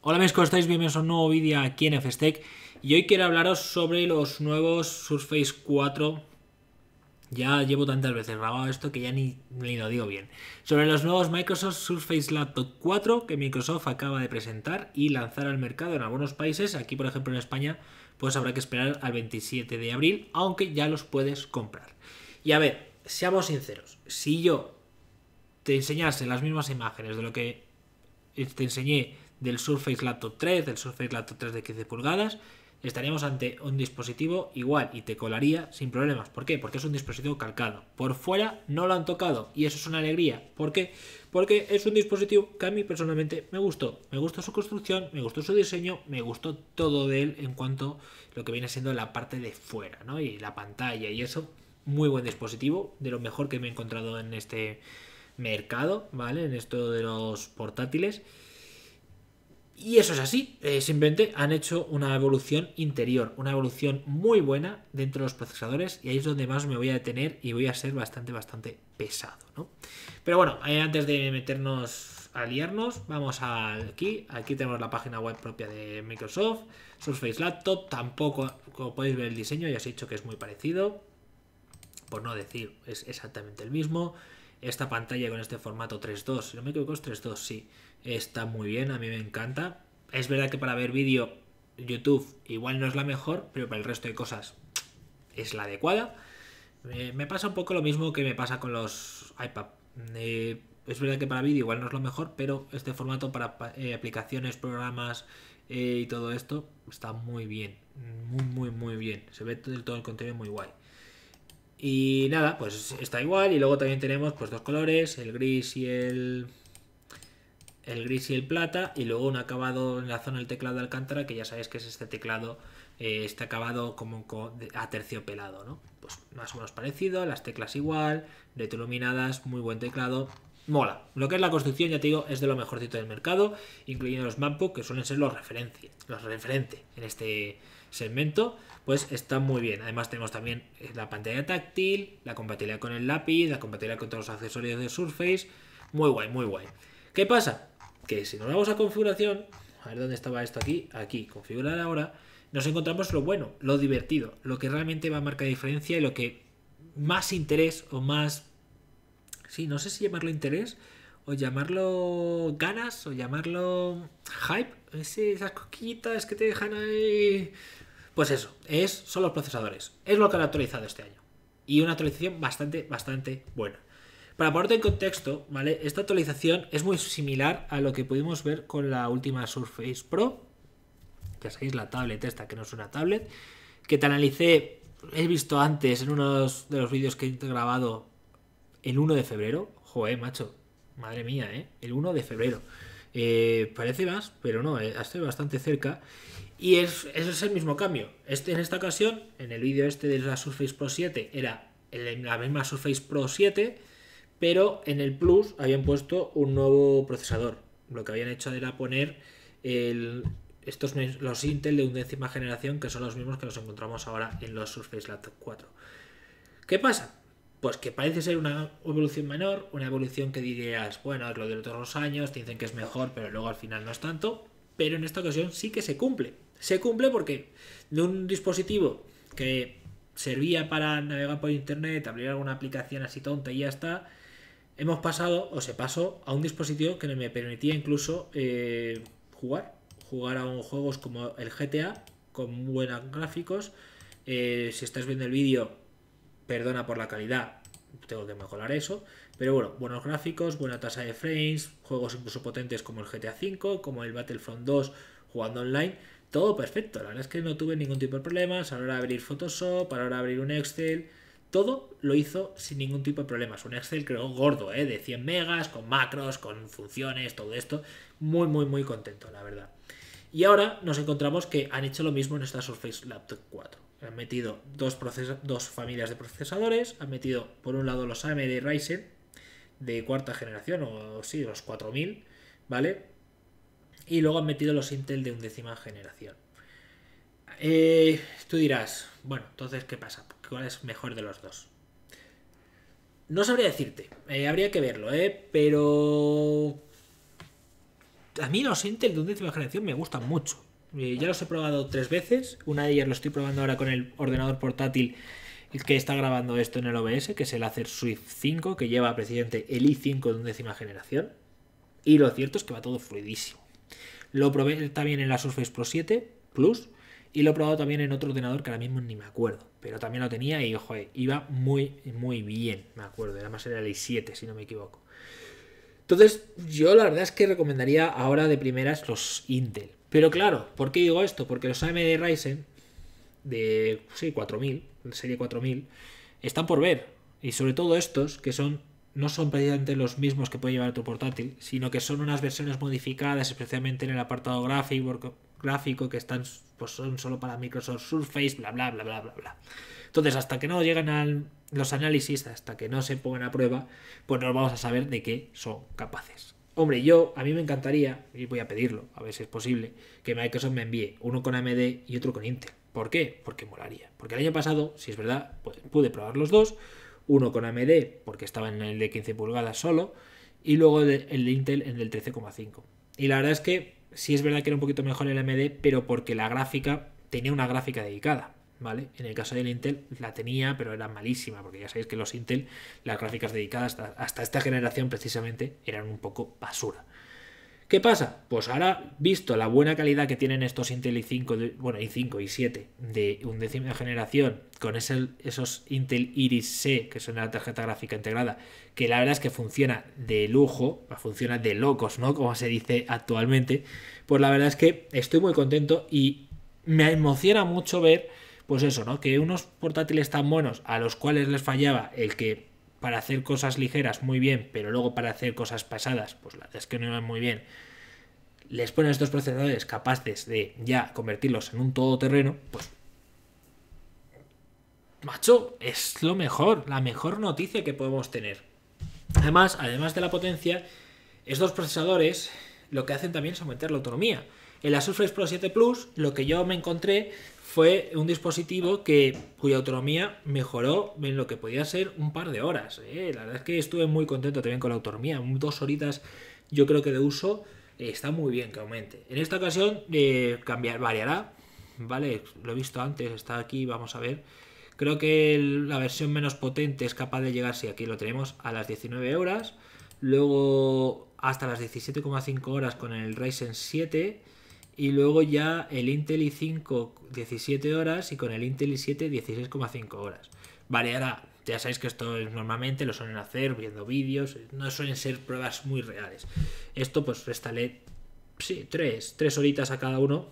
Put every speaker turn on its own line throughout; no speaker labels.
Hola amigos, ¿cómo estáis? Bienvenidos a un nuevo vídeo aquí en FSTEC y hoy quiero hablaros sobre los nuevos Surface 4 ya llevo tantas veces grabado esto que ya ni, lo digo bien. Sobre los nuevos Microsoft Surface Laptop 4 que Microsoft acaba de presentar y lanzar al mercado en algunos países, aquí por ejemplo en España, pues habrá que esperar al 27 de abril, aunque ya los puedes comprar. Y a ver, seamos sinceros, si yo te enseñase las mismas imágenes de lo que te enseñé del Surface Laptop 3, del Surface Laptop 3 de 15 pulgadas, estaríamos ante un dispositivo igual y te colaría sin problemas. ¿Por qué? Porque es un dispositivo calcado. Por fuera no lo han tocado y eso es una alegría. ¿Por qué? Porque es un dispositivo que a mí personalmente me gustó. Me gustó su construcción, me gustó su diseño, me gustó todo de él en cuanto a lo que viene siendo la parte de fuera, ¿no? Y la pantalla y eso. Muy buen dispositivo, de lo mejor que me he encontrado en este mercado, ¿vale? En esto de los portátiles. Y eso es así, eh, simplemente han hecho una evolución interior, una evolución muy buena dentro de los procesadores y ahí es donde más me voy a detener y voy a ser bastante, bastante pesado, ¿no? Pero bueno, eh, antes de meternos a liarnos, vamos aquí, aquí tenemos la página web propia de Microsoft, Surface Laptop, tampoco, como podéis ver el diseño, ya os he dicho que es muy parecido, por no decir es exactamente el mismo, esta pantalla con este formato 3.2. Si no me equivoco es 3.2, sí. Está muy bien, a mí me encanta. Es verdad que para ver vídeo YouTube igual no es la mejor, pero para el resto de cosas es la adecuada. Eh, me pasa un poco lo mismo que me pasa con los iPad. Eh, es verdad que para vídeo igual no es lo mejor, pero este formato para eh, aplicaciones, programas y todo esto está muy bien. Muy, muy, muy bien. Se ve todo el contenido muy guay. Y nada, pues está igual. Y luego también tenemos pues dos colores, el gris y el... El gris y el plata. Y luego un acabado en la zona del teclado de Alcántara, que ya sabéis que es este teclado, eh, está acabado como a terciopelado, ¿no? Pues más o menos parecido, las teclas igual, retroiluminadas, muy buen teclado. Mola. Lo que es la construcción, ya te digo, es de lo mejorcito del mercado, incluyendo los MacBook, que suelen ser los referentes, los referentes en este segmento, pues está muy bien. Además tenemos también eh, la pantalla táctil, la compatibilidad con el lápiz, la compatibilidad con todos los accesorios de Surface. Muy guay, muy guay. ¿Qué pasa? Que si nos vamos a configuración, a ver dónde estaba esto aquí, aquí, configurar ahora, nos encontramos lo bueno, lo divertido, lo que realmente va a marcar diferencia y lo que más interés o más... Sí, no sé si llamarlo interés, o llamarlo ganas, o llamarlo hype, esas coquillitas que te dejan ahí. Pues eso, es, son los procesadores. Es lo que han actualizado este año. Y una actualización bastante, bastante buena. Para ponerte en contexto, ¿vale? Esta actualización es muy similar a lo que pudimos ver con la última Surface Pro. Ya sabéis, la tablet esta, que no es una tablet. Que te analicé, he visto antes en uno de los vídeos que he grabado el 1 de febrero. Joder, macho, Madre mía, ¿eh? El 1 de febrero. Eh, parece más, pero no, estoy eh, bastante cerca. Y es, es el mismo cambio. Este, en esta ocasión, en el vídeo este de la Surface Pro 7, era la misma Surface Pro 7, pero en el Plus habían puesto un nuevo procesador. Lo que habían hecho era poner estos, los Intel de undécima generación, que son los mismos que nos encontramos ahora en los Surface Laptop 4. ¿Qué pasa? pues que parece ser una evolución menor, una evolución que dirías, bueno, es lo de los otros años, dicen que es mejor, pero luego al final no es tanto, pero en esta ocasión sí que se cumple. Se cumple porque de un dispositivo que servía para navegar por internet, abrir alguna aplicación así tonta y ya está, hemos pasado o se pasó a un dispositivo que me permitía incluso eh, jugar, jugar a juegos como el GTA con buenos gráficos. Eh, si estás viendo el vídeo, perdona por la calidad, tengo que mejorar eso. Pero bueno, buenos gráficos, buena tasa de frames, juegos incluso potentes como el GTA V, como el Battlefront 2 jugando online. Todo perfecto, la verdad es que no tuve ningún tipo de problemas. A la hora de abrir Photoshop, a la hora de abrir un Excel, todo lo hizo sin ningún tipo de problemas. Un Excel creo gordo, ¿eh? de 100 megas, con macros, con funciones, todo esto. Muy, muy, muy contento, la verdad. Y ahora nos encontramos que han hecho lo mismo en esta Surface Laptop 4 han metido dos, dos familias de procesadores, han metido por un lado los AMD Ryzen de cuarta generación, o sí, los 4000, ¿vale? Y luego han metido los Intel de undécima generación. Eh, tú dirás, bueno, entonces, ¿qué pasa? ¿Cuál es mejor de los dos? No sabría decirte, eh, habría que verlo, ¿eh? Pero... A mí los Intel de undécima generación me gustan mucho. Eh, ya los he probado tres veces. Una de ellas lo estoy probando ahora con el ordenador portátil que está grabando esto en el OBS, que es el Acer Swift 5, que lleva precisamente el i5 de undécima generación. Y lo cierto es que va todo fluidísimo. Lo probé también en la Surface Pro 7 Plus y lo he probado también en otro ordenador que ahora mismo ni me acuerdo, pero también lo tenía y ojo, eh, iba muy, muy bien, me acuerdo. Además era el i7, si no me equivoco. Entonces, yo la verdad es que recomendaría ahora de primeras los Intel, pero claro, ¿por qué digo esto? Porque los AMD Ryzen de, sí, 4000, serie 4000, están por ver. Y sobre todo estos, que son no son precisamente los mismos que puede llevar tu portátil, sino que son unas versiones modificadas, especialmente en el apartado gráfico, gráfico que están, pues son solo para Microsoft Surface, bla, bla, bla, bla, bla, bla. Entonces, hasta que no llegan los análisis, hasta que no se pongan a prueba, pues no vamos a saber de qué son capaces. Hombre, yo, a mí me encantaría, y voy a pedirlo, a ver si es posible, que Microsoft me envíe uno con AMD y otro con Intel. ¿Por qué? Porque molaría. Porque el año pasado, si es verdad, pues, pude probar los dos. Uno con AMD, porque estaba en el de 15 pulgadas solo, y luego el de, Intel en el 13,5. Y la verdad es que sí es verdad que era un poquito mejor el AMD, pero porque la gráfica tenía una gráfica dedicada. ¿vale? En el caso del Intel la tenía, pero era malísima, porque ya sabéis que los Intel, las gráficas dedicadas hasta, esta generación precisamente, eran un poco basura. ¿Qué pasa? Pues ahora, visto la buena calidad que tienen estos Intel i5, bueno, i5 y 7 de undécima generación, con ese, esos Intel Iris C, que son la tarjeta gráfica integrada, que la verdad es que funciona de lujo, funciona de locos, ¿no? Como se dice actualmente, pues la verdad es que estoy muy contento y me emociona mucho ver pues eso, ¿no? Que unos portátiles tan buenos a los cuales les fallaba el que para hacer cosas ligeras muy bien, pero luego para hacer cosas pasadas pues la verdad es que no iban muy bien, les ponen estos procesadores capaces de ya convertirlos en un todoterreno, pues... Macho, es lo mejor, la mejor noticia que podemos tener. Además, además de la potencia, estos procesadores lo que hacen también es aumentar la autonomía. En El Surface Pro 7 Plus, lo que yo me encontré fue un dispositivo que, cuya autonomía mejoró en lo que podía ser un par de horas. ¿eh? La verdad es que estuve muy contento también con la autonomía. Dos horitas yo creo que de uso eh, está muy bien que aumente. En esta ocasión eh, cambiar, variará. Vale, lo he visto antes, está aquí, vamos a ver. Creo que la versión menos potente es capaz de llegar, si aquí lo tenemos, a las 19 horas. Luego hasta las 17,5 horas con el Ryzen 7 y luego ya el Intel i5 17 horas y con el Intel i7 16,5 horas. Variará, ya sabéis que esto es normalmente lo suelen hacer viendo vídeos, no suelen ser pruebas muy reales. Esto pues restaré, sí, tres, tres horitas a cada uno.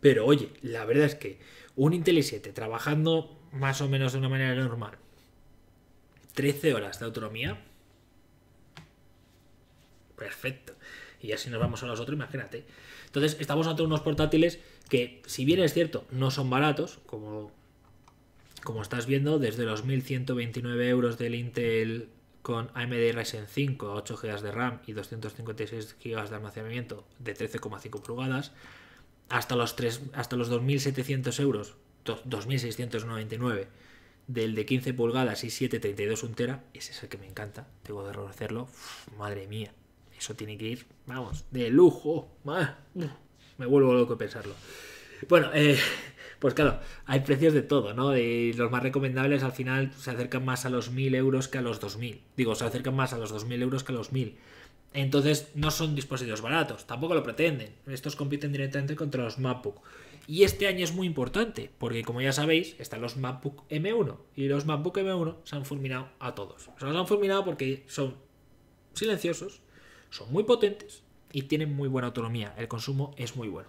Pero oye, la verdad es que un Intel i7 trabajando más o menos de una manera normal, 13 horas de autonomía, perfecto. Y así nos vamos a los otros, imagínate. Entonces, estamos ante unos portátiles que, si bien es cierto, no son baratos, como, como estás viendo, desde los 1.129 euros del Intel con AMD Ryzen 5 8 GB de RAM y 256 GB de almacenamiento de 13,5 pulgadas, hasta los, 3, hasta los 2.700 euros, 2.699 del de 15 pulgadas y 732 un tera, ese es el que me encanta, tengo que reconocerlo, madre mía, eso tiene que ir, vamos, de lujo. Me vuelvo loco de pensarlo. Bueno, eh, pues claro, hay precios de todo, ¿no? Y los más recomendables al final se acercan más a los 1000 euros que a los 2000. Digo, se acercan más a los 2000 euros que a los 1000. Entonces no son dispositivos baratos, tampoco lo pretenden. Estos compiten directamente contra los MacBook. Y este año es muy importante, porque como ya sabéis, están los MacBook M1. Y los MacBook M1 se han fulminado a todos. Se los han fulminado porque son silenciosos, son muy potentes y tienen muy buena autonomía, el consumo es muy bueno.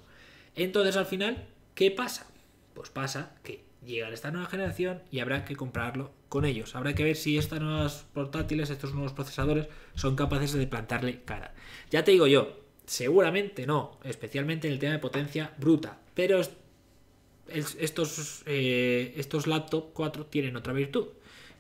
Entonces al final, ¿qué pasa? Pues pasa que llega esta nueva generación y habrá que comprarlo con ellos. Habrá que ver si estas nuevas portátiles, estos nuevos procesadores son capaces de plantarle cara. Ya te digo yo, seguramente no, especialmente en el tema de potencia bruta, pero estos, eh, estos laptop 4 tienen otra virtud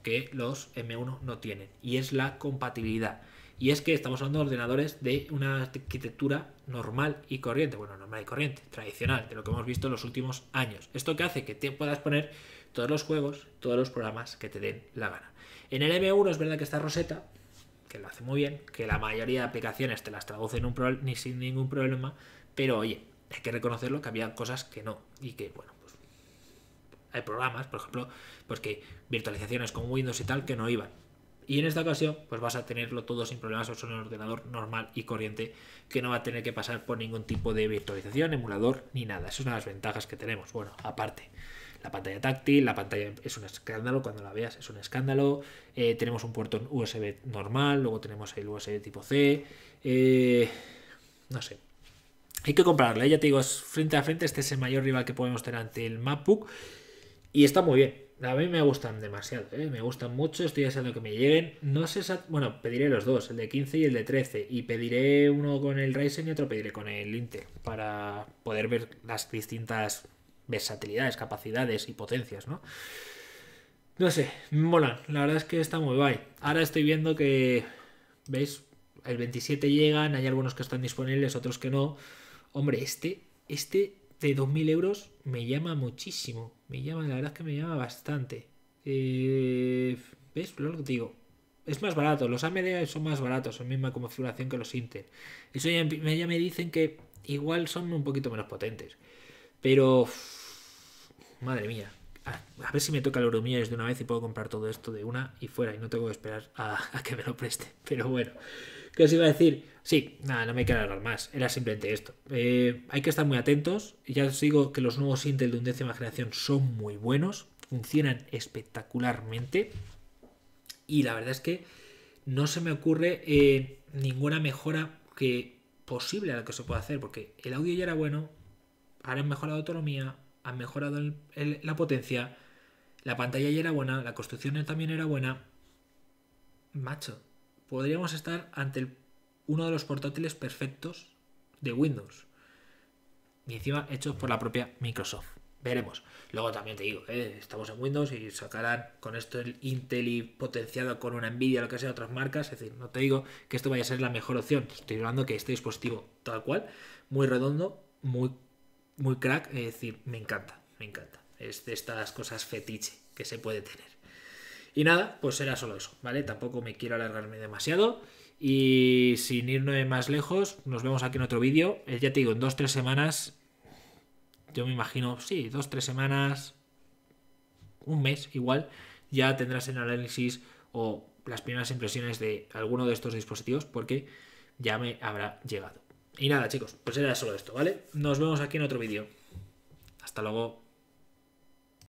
que los M1 no tienen y es la compatibilidad. Y es que estamos hablando de ordenadores de una arquitectura normal y corriente, bueno, normal y corriente, tradicional, de lo que hemos visto en los últimos años. Esto que hace que te puedas poner todos los juegos, todos los programas que te den la gana. En el M1 es verdad que está Rosetta, que lo hace muy bien, que la mayoría de aplicaciones te las traducen ni sin ningún problema, pero oye, hay que reconocerlo que había cosas que no y que, bueno, pues hay programas, por ejemplo, pues que virtualizaciones con Windows y tal que no iban. Y en esta ocasión, pues vas a tenerlo todo sin problemas, es un ordenador normal y corriente que no va a tener que pasar por ningún tipo de virtualización, emulador ni nada. Esa es una de las ventajas que tenemos. Bueno, aparte, la pantalla táctil, la pantalla es un escándalo, cuando la veas es un escándalo. Eh, tenemos un puerto USB normal, luego tenemos el USB tipo C. Eh, no sé, hay que comprarla, ¿eh? ya te digo, frente a frente, este es el mayor rival que podemos tener ante el MacBook y está muy bien. A mí me gustan demasiado, ¿eh? me gustan mucho, estoy deseando que me lleguen. No sé, bueno, pediré los dos, el de 15 y el de 13, y pediré uno con el Ryzen y otro pediré con el Intel, para poder ver las distintas versatilidades, capacidades y potencias, ¿no? No sé, me molan, la verdad es que está muy guay. Ahora estoy viendo que, ¿veis? El 27 llegan, hay algunos que están disponibles, otros que no. Hombre, este, este de este 2.000 euros me llama muchísimo. Me llama, la verdad es que me llama bastante. Eh, ¿Ves? Lo digo. Es más barato. Los AMD son más baratos. Son misma configuración que los Intel. Eso ya, me dicen que igual son un poquito menos potentes. Pero... Madre mía. A, ver si me toca el euro de una vez y puedo comprar todo esto de una y fuera. Y no tengo que esperar a, a que me lo preste. Pero bueno. ¿Qué os iba a decir? Sí, nada, no me quiero hablar más. Era simplemente esto. Eh, hay que estar muy atentos. Ya os digo que los nuevos Intel de undécima generación son muy buenos. Funcionan espectacularmente. Y la verdad es que no se me ocurre eh, ninguna mejora que posible a la que se pueda hacer. Porque el audio ya era bueno. Ahora han mejorado la autonomía. Han mejorado la potencia. La pantalla ya era buena. La construcción también era buena. Macho, podríamos estar ante el uno de los portátiles perfectos de Windows. Y encima hechos por la propia Microsoft. Veremos. Luego también te digo, eh, estamos en Windows y sacarán con esto el Intel y potenciado con una Nvidia, lo que sea, otras marcas. Es decir, no te digo que esto vaya a ser la mejor opción. Estoy hablando que este dispositivo tal cual, muy redondo, muy, muy crack. Es decir, me encanta, me encanta. Es de estas cosas fetiche que se puede tener. Y nada, pues será solo eso, ¿vale? Tampoco me quiero alargarme demasiado. Y sin irnos más lejos, nos vemos aquí en otro vídeo. Eh, ya te digo, en dos, tres semanas, yo me imagino, sí, dos, tres semanas, un mes igual, ya tendrás el análisis o las primeras impresiones de alguno de estos dispositivos porque ya me habrá llegado. Y nada, chicos, pues era solo esto, ¿vale? Nos vemos aquí en otro vídeo. Hasta luego.